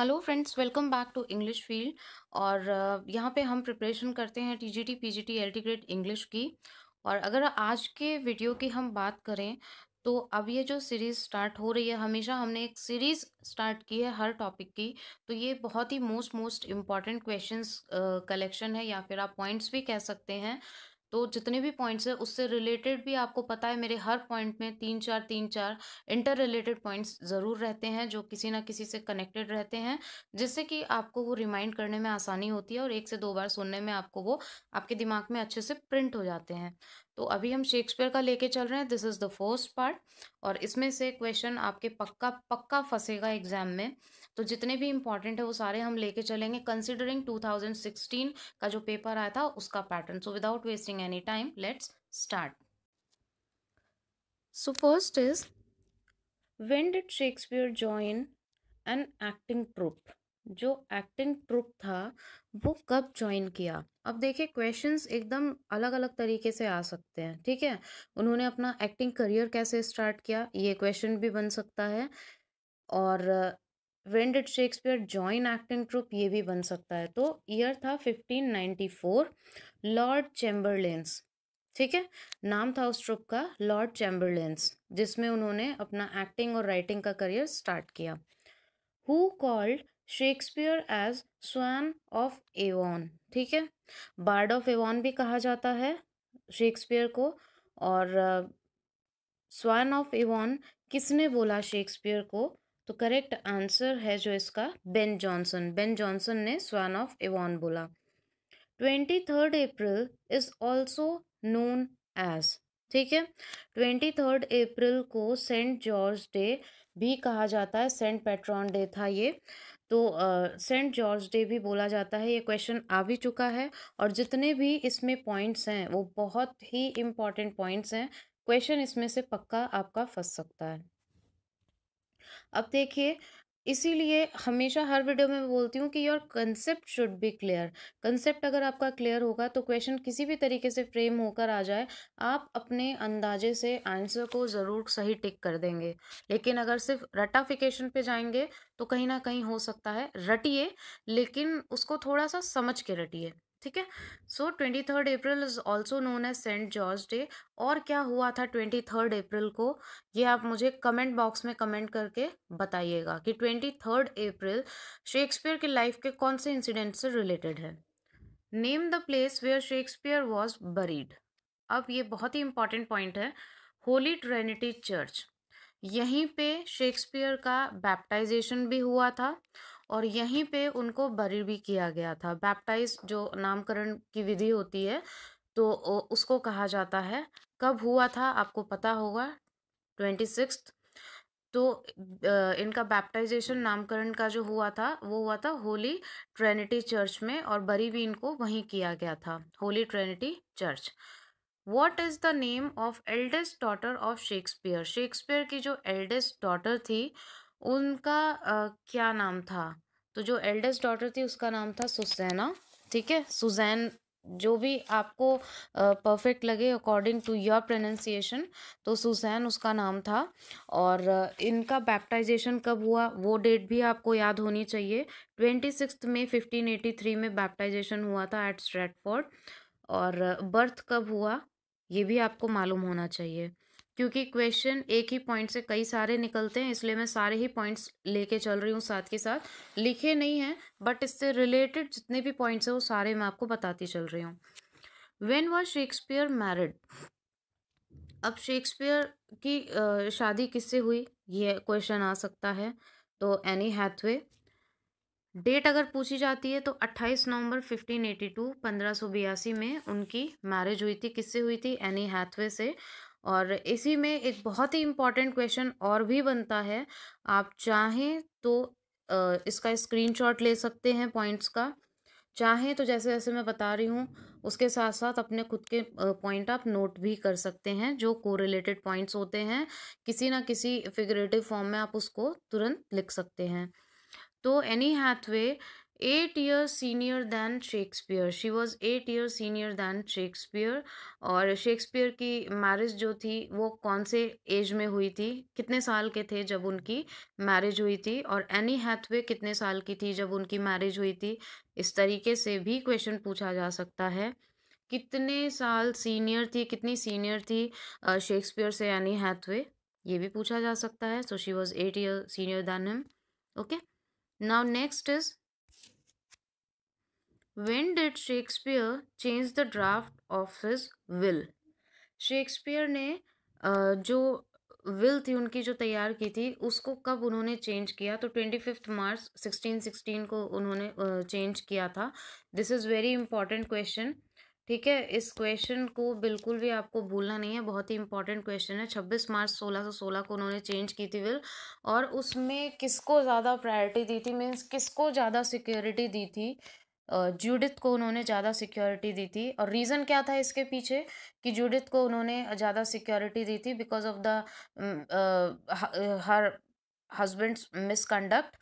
Hello friends welcome back to English field और यहाँ पे हम प्रिपरेशन करते हैं TGT PGT LT grade English की और अगर आज के वीडियो की हम बात करें तो अब ये जो सीरीज़ स्टार्ट हो रही है हमेशा हमने एक सीरीज़ स्टार्ट की है हर टॉपिक की तो ये बहुत ही most most important questions collection है या फिर आप पॉइंट्स भी कह सकते हैं तो जितने भी पॉइंट्स है उससे रिलेटेड भी आपको पता है मेरे हर पॉइंट में तीन चार तीन चार इंटर रिलेटेड पॉइंट्स ज़रूर रहते हैं जो किसी ना किसी से कनेक्टेड रहते हैं जिससे कि आपको वो रिमाइंड करने में आसानी होती है और एक से दो बार सुनने में आपको वो आपके दिमाग में अच्छे से प्रिंट हो जाते हैं तो अभी हम शेक्सपियर का लेके चल रहे हैं this is the first part और इसमें से क्वेश्चन आपके पक्का पक्का फंसेगा एग्जाम में तो जितने भी इंपॉर्टेंट है वो सारे हम लेके चलेंगे कंसिडरिंग 2016 का जो पेपर आया था उसका pattern so without wasting any time let's start so first is when did Shakespeare join an acting troupe जो एक्टिंग ट्रुप था वो कब ज्वाइन किया अब देखिए क्वेश्चंस एकदम अलग अलग तरीके से आ सकते हैं ठीक है उन्होंने अपना एक्टिंग करियर कैसे स्टार्ट किया ये क्वेश्चन भी बन सकता है और when did Shakespeare join acting troupe ये भी बन सकता है तो ईयर था फिफ्टीन फोर लॉर्ड चैम्बरलेंस ठीक है नाम था उस ट्रुप का लॉर्ड चैम्बरलेंस जिसमें उन्होंने अपना एक्टिंग और राइटिंग का करियर स्टार्ट किया who called Shakespeare as swan of Avon ठीक है बार्ड ऑफ एवॉन भी कहा जाता है शेक्सपियर को और स्वैन ऑफ एवॉन किसने बोला शेक्सपियर को तो करेक्ट आंसर है जो इसका बेन जॉनसन बेन जॉनसन ने स्वान ऑफ एवॉन बोला twenty third April is also known as ठीक है ट्वेंटी थर्ड अप्रैल को सेंट जॉर्ज डे भी कहा जाता है सेंट पेट्रॉन डे था ये तो सेंट जॉर्ज डे भी बोला जाता है ये क्वेश्चन आ भी चुका है और जितने भी इसमें पॉइंट्स हैं वो बहुत ही इम्पॉर्टेंट पॉइंट्स हैं क्वेश्चन इसमें से पक्का आपका फंस सकता है अब देखिए इसीलिए हमेशा हर वीडियो में बोलती हूँ कि your concept should be clear concept अगर आपका क्लियर होगा तो क्वेश्चन किसी भी तरीके से फ्रेम होकर आ जाए आप अपने अंदाजे से आंसर को ज़रूर सही टिक कर देंगे लेकिन अगर सिर्फ रटाफिकेशन पे जाएंगे तो कहीं ना कहीं हो सकता है रटिए लेकिन उसको थोड़ा सा समझ के रटिए ठीक है so twenty third April is also known as saint George day और क्या हुआ था ट्वेंटी थर्ड अप्रैल को ये आप मुझे कमेंट बॉक्स में कमेंट करके बताइएगा कि ट्वेंटी थर्ड अप्रैल शेक्सपियर के लाइफ के कौन से इंसिडेंट से रिलेटेड है name the place where Shakespeare was buried अब ये बहुत ही इंपॉर्टेंट पॉइंट है होली ट्रेनिटी चर्च यहीं पे शेक्सपियर का बैप्टाइजेशन भी हुआ था और यहीं पे उनको बरी भी किया गया था बैप्टाइज जो नामकरण की विधि होती है तो उसको कहा जाता है कब हुआ था आपको पता होगा ट्वेंटी सिक्स तो इनका बैप्टाइजेशन नामकरण का जो हुआ था वो हुआ था होली ट्रेनिटी चर्च में और बरी भी इनको वहीं किया गया था holy trinity church what is the name of eldest daughter of Shakespeare Shakespeare की जो एल्डेस्ट डॉटर थी उनका आ, क्या नाम था तो जो एल्डेस्ट डॉटर थी उसका नाम था सुसैना ठीक है सुजैन जो भी आपको परफेक्ट लगे अकॉर्डिंग टू योर प्रोनाउंसिएशन तो सुसैन उसका नाम था और इनका बैप्टाइजेशन कब हुआ वो डेट भी आपको याद होनी चाहिए ट्वेंटी सिक्स में फिफ्टीन एटी थ्री में बैप्टाइजेशन हुआ था एट स्ट्रेटफोर्ड और बर्थ कब हुआ ये भी आपको मालूम होना चाहिए क्योंकि क्वेश्चन एक ही पॉइंट से कई सारे निकलते हैं इसलिए मैं सारे ही पॉइंट्स लेके चल रही हूँ साथ के साथ लिखे नहीं हैं बट इससे रिलेटेड जितने भी पॉइंट्स हैं वो सारे मैं आपको बताती चल रही हूँ वेन वॉज शेक्सपियर मैरिड अब शेक्सपियर की शादी किससे हुई ये क्वेश्चन आ सकता है तो एनी हैथवे डेट अगर पूछी जाती है तो 28 नवंबर 1582 1582 में उनकी मैरिज हुई थी किससे हुई थी एनी हैथवे से और इसी में एक बहुत ही इम्पॉर्टेंट क्वेश्चन और भी बनता है आप चाहें तो इसका स्क्रीनशॉट ले सकते हैं पॉइंट्स का चाहें तो जैसे जैसे मैं बता रही हूँ उसके साथ साथ अपने खुद के पॉइंट आप नोट भी कर सकते हैं जो कोरिलेटेड पॉइंट्स होते हैं किसी ना किसी फिगरेटिव फॉर्म में आप उसको तुरंत लिख सकते हैं तो Anne Hathaway eight years senior than Shakespeare she was eight year senior than Shakespeare और शेक्सपियर की मैरिज जो थी वो कौन से एज में हुई थी कितने साल के थे जब उनकी मैरिज हुई थी और एनी हैथवे कितने साल की थी जब उनकी मैरिज हुई थी इस तरीके से भी क्वेश्चन पूछा जा सकता है कितने साल सीनियर थी कितनी सीनियर थी शेक्सपियर से एनी हैथवे ये भी पूछा जा सकता है so she was eight year senior than him okay now next is when did Shakespeare change the draft of his will? Shakespeare ने जो विल थी उनकी जो तैयार की थी उसको कब उन्होंने चेंज किया तो twenty fifth March sixteen sixteen को उन्होंने चेंज किया था this is very important question ठीक है इस क्वेश्चन को बिल्कुल भी आपको भूलना नहीं है बहुत ही इंपॉर्टेंट क्वेश्चन है छब्बीस मार्च सोलह सौ सोलह को उन्होंने चेंज की थी विल और उसमें किसको ज़्यादा प्रायोरिटी दी थी मीन्स किसको ज़्यादा सिक्योरिटी दी थी जूडिथ को उन्होंने ज़्यादा सिक्योरिटी दी थी और रीज़न क्या था इसके पीछे कि जूडिथ को उन्होंने ज़्यादा सिक्योरिटी दी थी because of the her husband's misconduct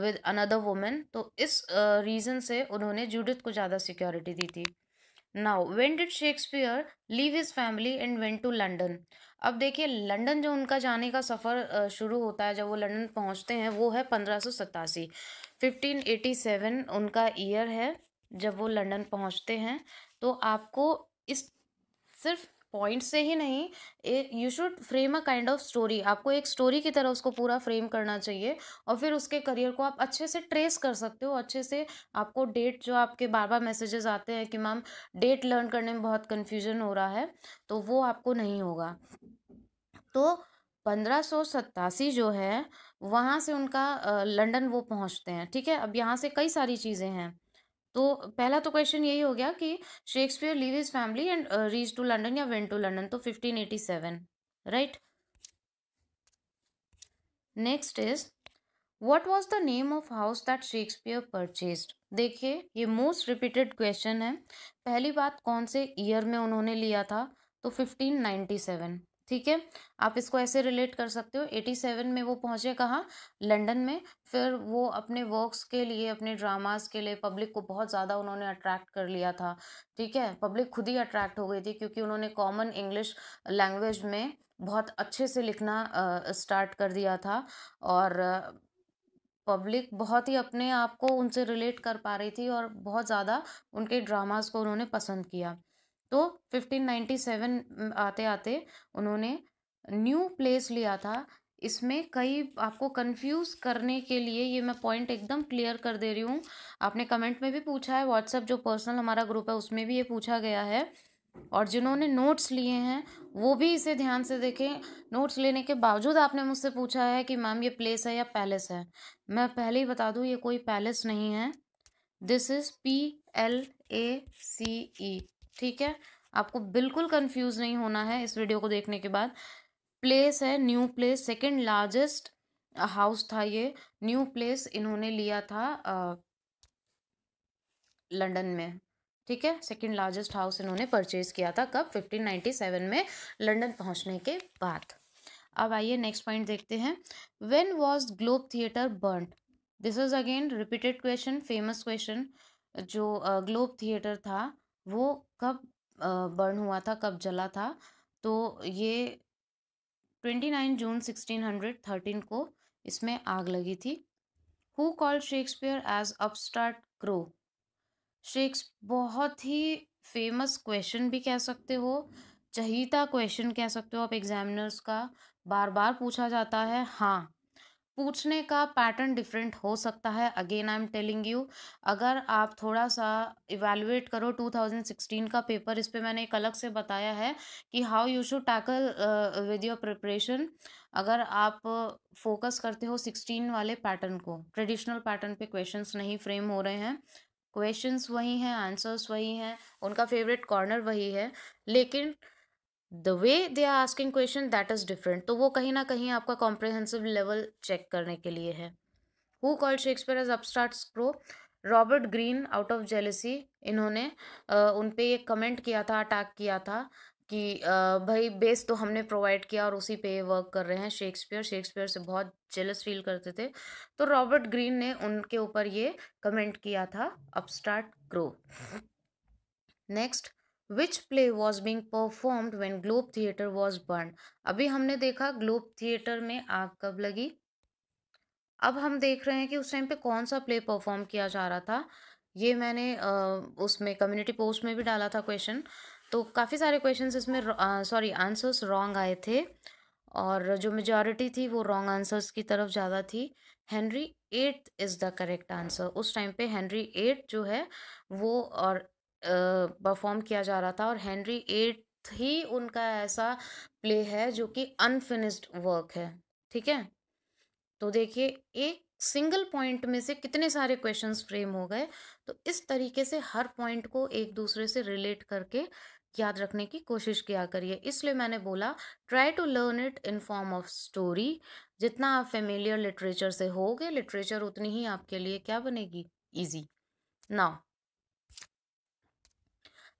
with another women तो इस रीज़न uh, से उन्होंने जूडिथ को ज़्यादा सिक्योरिटी दी थी now when did Shakespeare leave his family and went to London अब देखिए लंडन जो उनका जाने का सफ़र शुरू होता है जब वो लंडन पहुंचते हैं वो है पंद्रह सौ सतासी 1587 उनका ईयर है जब वो लंदन पहुंचते हैं तो आपको इस सिर्फ पॉइंट से ही नहीं you should frame a kind of story आपको एक स्टोरी की तरह उसको पूरा फ्रेम करना चाहिए और फिर उसके करियर को आप अच्छे से ट्रेस कर सकते हो अच्छे से आपको डेट जो आपके बार बार मैसेजेस आते हैं कि मैम डेट लर्न करने में बहुत कन्फ्यूजन हो रहा है तो वो आपको नहीं होगा तो पंद्रह जो है वहाँ से उनका लंदन वो पहुँचते हैं ठीक है अब यहाँ से कई सारी चीज़ें हैं तो पहला तो क्वेश्चन यही हो गया कि Shakespeare leave his family and reached to London या वेंट टू लंडन तो 1587 right next is what was the name of house that Shakespeare purchase देखिए ये मोस्ट रिपीटेड क्वेश्चन है पहली बात कौन से ईयर में उन्होंने लिया था तो फिफ्टीन सेवन ठीक है आप इसको ऐसे रिलेट कर सकते हो 87 में वो पहुंचे कहाँ लंदन में फिर वो अपने वर्क्स के लिए अपने ड्रामास के लिए पब्लिक को बहुत ज़्यादा उन्होंने अट्रैक्ट कर लिया था ठीक है पब्लिक खुद ही अट्रैक्ट हो गई थी क्योंकि उन्होंने कॉमन इंग्लिश लैंग्वेज में बहुत अच्छे से लिखना स्टार्ट कर दिया था और पब्लिक बहुत ही अपने आप को उनसे रिलेट कर पा रही थी और बहुत ज़्यादा उनके ड्रामास को उन्होंने पसंद किया तो 1597 आते आते उन्होंने न्यू प्लेस लिया था इसमें कई आपको कंफ्यूज करने के लिए ये मैं पॉइंट एकदम क्लियर कर दे रही हूँ आपने कमेंट में भी पूछा है व्हाट्सअप जो पर्सनल हमारा ग्रुप है उसमें भी ये पूछा गया है और जिन्होंने नोट्स लिए हैं वो भी इसे ध्यान से देखें नोट्स लेने के बावजूद आपने मुझसे पूछा है कि मैम ये प्लेस है या पैलेस है मैं पहले ही बता दूँ ये कोई पैलेस नहीं है this is P L A C E ठीक है आपको बिल्कुल कंफ्यूज नहीं होना है इस वीडियो को देखने के बाद प्लेस है new place second largest house था ये न्यू प्लेस इन्होंने लिया था लंदन में ठीक है सेकेंड लार्जेस्ट हाउस इन्होंने परचेज किया था कब 1597 में लंदन पहुंचने के बाद अब आइए नेक्स्ट पॉइंट देखते हैं when was globe theatre burn this is again repeated question famous question जो ग्लोब थिएटर था वो कब बर्न हुआ था कब जला था तो ये 29 जून 1613 को इसमें आग लगी थी who call Shakespeare as upstart crow शेक्स बहुत ही फेमस क्वेश्चन भी कह सकते हो चहिता क्वेश्चन कह सकते हो आप एग्जामिनर्स का बार बार पूछा जाता है हाँ पूछने का पैटर्न डिफरेंट हो सकता है again I am telling you अगर आप थोड़ा सा इवेलुएट करो 2016 का पेपर इस पर मैंने एक अलग से बताया है कि how you should tackle with your preparation अगर आप फोकस करते हो 16 वाले पैटर्न को ट्रेडिशनल पैटर्न पे क्वेश्चंस नहीं फ्रेम हो रहे हैं क्वेश्चंस वही हैं आंसर्स वही हैं उनका फेवरेट कॉर्नर वही है लेकिन the way they are asking question that is different तो वो कहीं ना कहीं आपका कॉम्प्रिहेंसिव लेवल चेक करने के लिए है who called Shakespeare as upstart crow Robert Greene out of jealousy इन्होंने उन पर एक कमेंट किया था अटैक किया था कि भाई बेस तो हमने प्रोवाइड किया और उसी पे वर्क कर रहे हैं शेक्सपियर शेक्सपियर से बहुत जेलस फील करते थे तो रॉबर्ट ग्रीन ने उनके ऊपर ये कमेंट किया था upstart crow next which play was being performed when globe theatre was burn अभी हमने देखा ग्लोब थिएटर में आग कब लगी अब हम देख रहे हैं कि उस टाइम पे कौन सा प्ले परफॉर्म किया जा रहा था ये मैंने आ, उसमें कम्युनिटी पोस्ट में भी डाला था क्वेश्चन तो काफ़ी सारे क्वेश्चन इसमें सॉरी आंसर्स रॉन्ग आए थे और जो मेजॉरिटी थी वो रॉन्ग आंसर्स की तरफ ज़्यादा थी Henry eight is the correct answer उस टाइम पे हेनरी एट जो है वो और परफॉर्म किया जा रहा था और हेनरी एट ही उनका ऐसा प्ले है जो कि अनफिनिश्ड वर्क है ठीक है तो देखिए एक सिंगल पॉइंट में से कितने सारे क्वेश्चंस फ्रेम हो गए तो इस तरीके से हर पॉइंट को एक दूसरे से रिलेट करके याद रखने की कोशिश किया करिए इसलिए मैंने बोला try to learn it in form of story जितना आप फेमिलियर लिटरेचर से होगे लिटरेचर उतनी ही आपके लिए क्या बनेगी easy now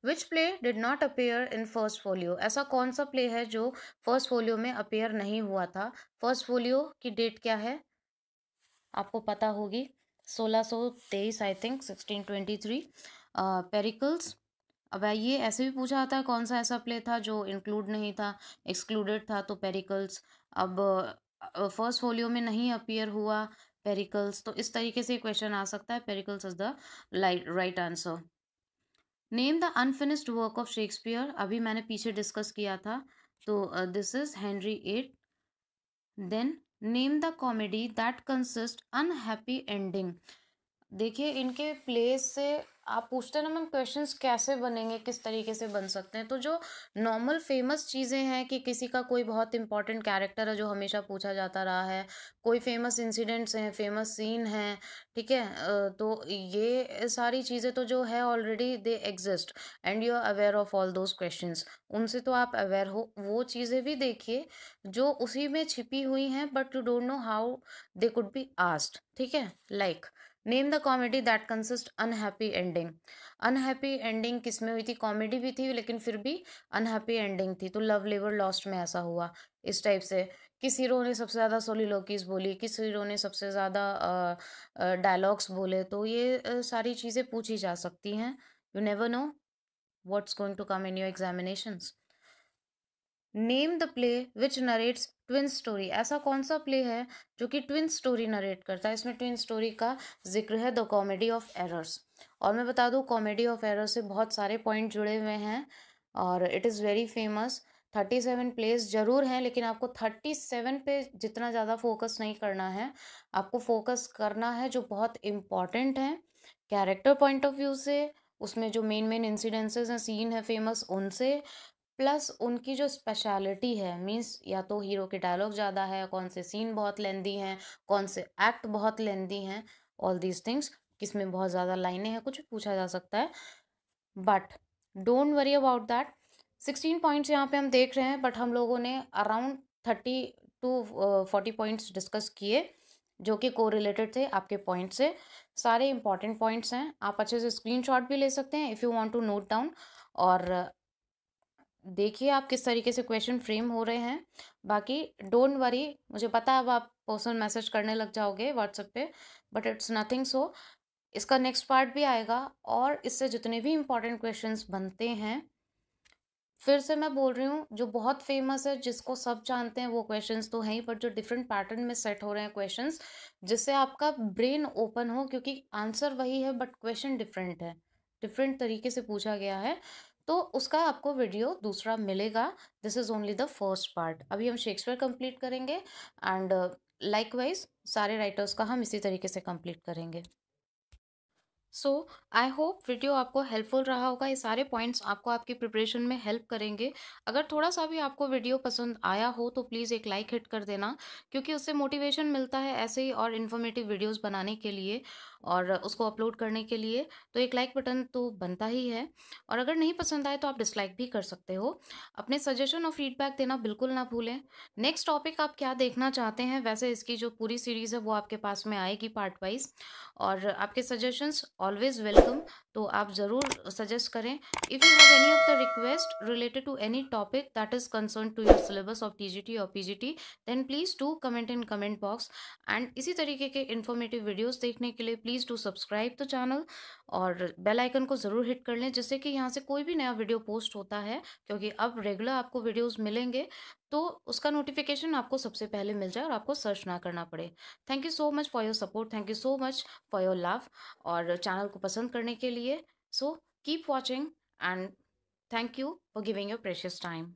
which play did not appear in first folio ऐसा कौन सा प्ले है जो फर्स्ट फोलियो में अपेयर नहीं हुआ था फर्स्ट फोलियो की डेट क्या है आपको पता होगी सोलह सौ तेईस I think sixteen twenty three Pericles अब ये ऐसे भी पूछा जाता है कौन सा ऐसा प्ले था जो इंक्लूड नहीं था एक्सक्लूडेड था तो पेरिकल्स अब फर्स्ट फोलियो में नहीं अपेयर हुआ पेरिकल्स तो इस तरीके से क्वेश्चन आ सकता है Pericles is the right answer name the unfinished work of Shakespeare अभी मैंने पीछे डिस्कस किया था तो this is Henry eight then name the comedy that consist unhappy ending देखिए इनके प्लेस से आप पूछते हैं ना मैम क्वेश्चंस कैसे बनेंगे किस तरीके से बन सकते हैं तो जो नॉर्मल फेमस चीज़ें हैं कि किसी का कोई बहुत इंपॉर्टेंट कैरेक्टर है जो हमेशा पूछा जाता रहा है कोई फेमस इंसिडेंट्स हैं फेमस सीन हैं ठीक है तो ये सारी चीज़ें तो जो है already they exist and you are aware of all those question उनसे तो आप अवेयर हो वो चीज़ें भी देखिए जो उसी में छिपी हुई हैं but you don't know how they could be asked ठीक है like like, name the comedy that consist unhappy ending unhappy ending किस में हुई थी कॉमेडी भी थी लेकिन फिर भी अनहैप्पी एंडिंग थी तो लव लेवर लॉस्ट में ऐसा हुआ इस टाइप से किस हीरो ने सबसे ज़्यादा सोलिलोकीस बोली किस हीरो ने सबसे ज़्यादा डायलॉग्स बोले तो ये सारी चीज़ें पूछी जा सकती हैं you never know what's going to come in your examinations name the play which narrates twin story ऐसा कौन सा प्ले है जो कि ट्विन स्टोरी नरेट करता है इसमें ट्विन स्टोरी का जिक्र है द कॉमेडी ऑफ एरर्स और मैं बता दूँ कॉमेडी ऑफ एरर्स से बहुत सारे पॉइंट जुड़े हुए हैं और it is very famous thirty seven plays ज़रूर हैं लेकिन आपको थर्टी सेवन पे जितना ज़्यादा फोकस नहीं करना है आपको फोकस करना है जो बहुत इम्पॉर्टेंट हैं कैरेक्टर पॉइंट ऑफ व्यू से उसमें जो मेन मेन इंसिडेंसेस हैं सीन है फेमस उनसे प्लस उनकी जो स्पेशलिटी है मीन्स या तो हीरो के डायलॉग ज़्यादा है कौन से सीन बहुत लेंदी हैं कौन से एक्ट बहुत लेंदी हैं ऑल दीज थिंग्स किसमें बहुत ज़्यादा लाइनें हैं कुछ पूछा जा सकता है but don't worry about that sixteen points यहाँ पे हम देख रहे हैं बट हम लोगों ने around thirty two forty points discuss किए जो कि को रिलेटेड थे आपके पॉइंट से सारे इंपॉर्टेंट पॉइंट्स हैं आप अच्छे से स्क्रीनशॉट भी ले सकते हैं if you want to note down और देखिए आप किस तरीके से क्वेश्चन फ्रेम हो रहे हैं बाकी डोंट वरी मुझे पता है अब आप पर्सनल मैसेज करने लग जाओगे व्हाट्सएप पे बट इट्स नथिंग सो इसका नेक्स्ट पार्ट भी आएगा और इससे जितने भी इम्पोर्टेंट क्वेश्चंस बनते हैं फिर से मैं बोल रही हूँ जो बहुत फेमस है जिसको सब जानते हैं वो क्वेश्चंस तो हैं ही पर जो डिफरेंट पैटर्न में सेट हो रहे हैं क्वेश्चंस जिससे आपका ब्रेन ओपन हो क्योंकि आंसर वही है बट क्वेश्चन डिफरेंट है डिफरेंट तरीके से पूछा गया है तो उसका आपको वीडियो दूसरा मिलेगा this is only the first part अभी हम शेक्सपियर कंप्लीट करेंगे एंड लाइकवाइज uh, सारे राइटर्स का हम इसी तरीके से कंप्लीट करेंगे सो आई होप वीडियो आपको हेल्पफुल रहा होगा ये सारे पॉइंट्स आपको आपकी प्रिपरेशन में हेल्प करेंगे अगर थोड़ा सा भी आपको वीडियो पसंद आया हो तो प्लीज़ एक लाइक हिट कर देना क्योंकि उससे मोटिवेशन मिलता है ऐसे ही और इन्फॉर्मेटिव वीडियोस बनाने के लिए और उसको अपलोड करने के लिए तो एक लाइक बटन तो बनता ही है और अगर नहीं पसंद आए तो आप डिसलाइक भी कर सकते हो अपने सजेशन और फीडबैक देना बिल्कुल ना भूलें नेक्स्ट टॉपिक आप क्या देखना चाहते हैं वैसे इसकी जो पूरी सीरीज़ है वो आपके पास में आएगी पार्ट वाइज और आपके सजेशंस ऑलवेज वेलकम तो आप ज़रूर सजेस्ट करें if you have any of the request related to any topic that is concern to your syllabus of T G और P then please to comment in comment box and इसी तरीके के informative videos देखने के लिए please to subscribe the channel और bell icon को ज़रूर हिट कर लें जिससे कि यहाँ से कोई भी नया वीडियो पोस्ट होता है क्योंकि अब रेगुलर आपको वीडियोस मिलेंगे तो उसका नोटिफिकेशन आपको सबसे पहले मिल जाए और आपको सर्च ना करना पड़े thank you so much for your support thank you so much for your love और चैनल को पसंद करने के लिए so keep watching and thank you for giving your precious time